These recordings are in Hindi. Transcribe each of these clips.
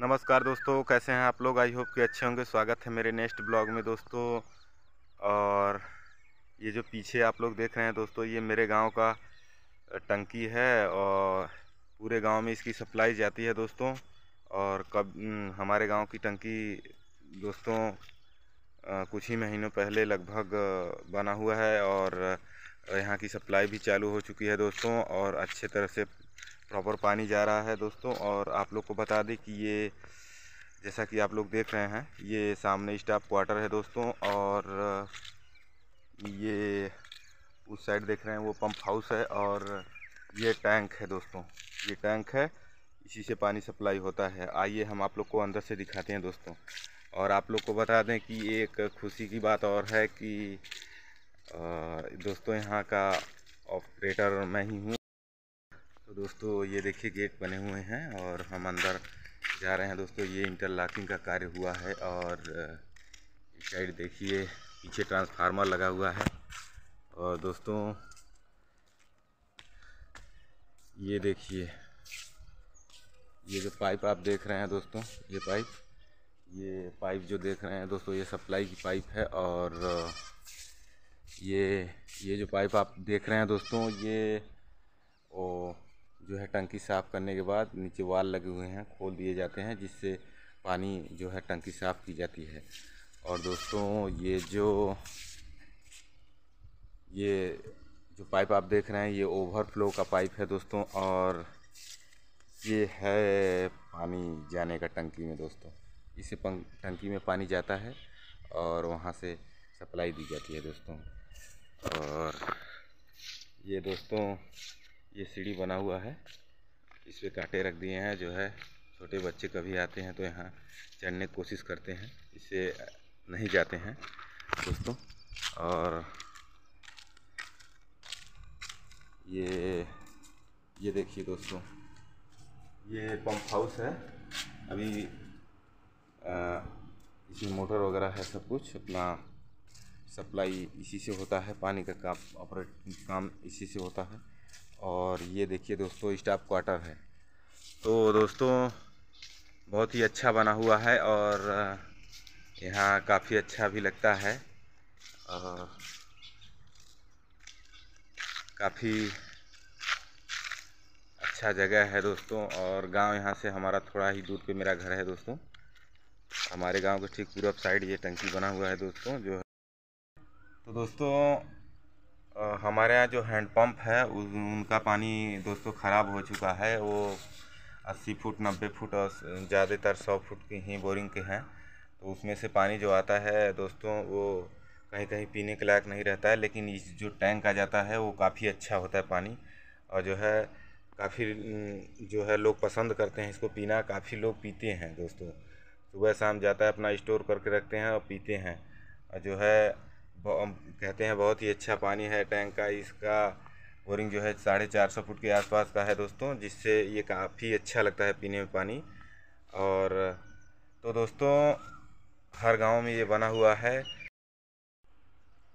नमस्कार दोस्तों कैसे हैं आप लोग आई होप कि अच्छे होंगे स्वागत है मेरे नेक्स्ट ब्लॉग में दोस्तों और ये जो पीछे आप लोग देख रहे हैं दोस्तों ये मेरे गांव का टंकी है और पूरे गांव में इसकी सप्लाई जाती है दोस्तों और कब हमारे गांव की टंकी दोस्तों कुछ ही महीनों पहले लगभग बना हुआ है और यहाँ की सप्लाई भी चालू हो चुकी है दोस्तों और अच्छे तरह से प्रॉपर पानी जा रहा है दोस्तों और आप लोग को बता दें कि ये जैसा कि आप लोग देख रहे हैं ये सामने स्टाफ क्वार्टर है दोस्तों और ये उस साइड देख रहे हैं वो पंप हाउस है और ये टैंक है दोस्तों ये टैंक है इसी से पानी सप्लाई होता है आइए हम आप लोग को अंदर से दिखाते हैं दोस्तों और आप लोग को बता दें कि एक खुशी की बात और है कि दोस्तों यहाँ का ऑपरेटर मैं ही हूँ तो दोस्तों ये देखिए गेट बने हुए हैं और हम अंदर जा रहे हैं दोस्तों ये इंटरलॉकिंग का कार्य हुआ है और इस साइड देखिए पीछे ट्रांसफार्मर लगा हुआ है और दोस्तों ये देखिए ये जो पाइप आप देख रहे हैं दोस्तों ये पाइप ये पाइप जो देख रहे हैं दोस्तों ये सप्लाई की पाइप है और ये ये जो पाइप आप देख रहे हैं दोस्तों ये ओ जो है टंकी साफ़ करने के बाद नीचे वाल लगे हुए हैं खोल दिए जाते हैं जिससे पानी जो है टंकी साफ़ की जाती है और दोस्तों ये जो ये जो पाइप आप देख रहे हैं ये ओवरफ्लो का पाइप है दोस्तों और ये है पानी जाने का टंकी में दोस्तों इसे टंकी में पानी जाता है और वहाँ से सप्लाई दी जाती है दोस्तों और ये दोस्तों ये सीढ़ी बना हुआ है इस पर कांटे रख दिए हैं जो है छोटे बच्चे कभी आते हैं तो यहाँ चढ़ने की कोशिश करते हैं इसे नहीं जाते हैं दोस्तों और ये ये देखिए दोस्तों ये पंप हाउस है अभी इसमें मोटर वगैरह है सब कुछ अपना सप्लाई इसी से होता है पानी का काम ऑपरेट काम इसी से होता है और ये देखिए दोस्तों स्टाफ क्वार्टर है तो दोस्तों बहुत ही अच्छा बना हुआ है और यहाँ काफ़ी अच्छा भी लगता है और काफ़ी अच्छा जगह है दोस्तों और गांव यहाँ से हमारा थोड़ा ही दूर पे मेरा घर है दोस्तों हमारे गांव के ठीक पूरब साइड ये टंकी बना हुआ है दोस्तों जो है तो दोस्तों हमारे यहाँ जो हैंडपम्प है उनका पानी दोस्तों ख़राब हो चुका है वो अस्सी फुट नब्बे फुट और ज़्यादातर सौ फुट के ही बोरिंग के हैं तो उसमें से पानी जो आता है दोस्तों वो कहीं कहीं पीने के लायक नहीं रहता है लेकिन इस जो टैंक आ जाता है वो काफ़ी अच्छा होता है पानी और जो है काफ़ी जो है लोग पसंद करते हैं इसको पीना काफ़ी लोग पीते हैं दोस्तों सुबह शाम जाता है अपना स्टोर करके रखते हैं और पीते हैं और जो है कहते हैं बहुत ही अच्छा पानी है टैंक का इसका बोरिंग जो है साढ़े चार सौ फुट के आसपास का है दोस्तों जिससे ये काफ़ी अच्छा लगता है पीने में पानी और तो दोस्तों हर गांव में ये बना हुआ है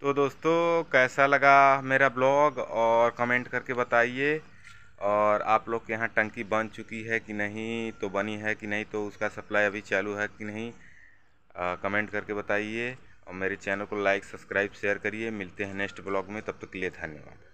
तो दोस्तों कैसा लगा मेरा ब्लॉग और कमेंट करके बताइए और आप लोग के यहाँ टंकी बन चुकी है कि नहीं तो बनी है कि नहीं तो उसका सप्लाई अभी चालू है कि नहीं आ, कमेंट करके बताइए और मेरे चैनल को लाइक सब्सक्राइब शेयर करिए मिलते हैं नेक्स्ट ब्लॉग में तब तक के लिए धन्यवाद